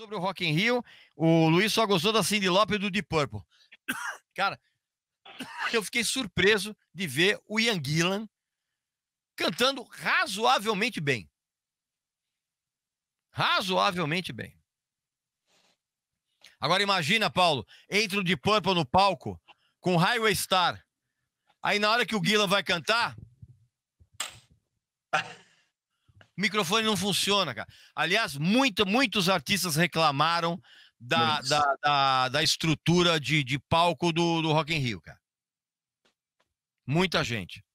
sobre o Rock in Rio, o Luiz só gostou da Cindy Lopes e do Deep Purple. Cara, eu fiquei surpreso de ver o Ian Gillan cantando razoavelmente bem. Razoavelmente bem. Agora imagina, Paulo, entra o Deep Purple no palco com Highway Star. Aí na hora que o Gillan vai cantar, O microfone não funciona, cara. Aliás, muito, muitos artistas reclamaram da, da, da, da, estrutura de, de palco do, do Rock in Rio, cara. Muita gente.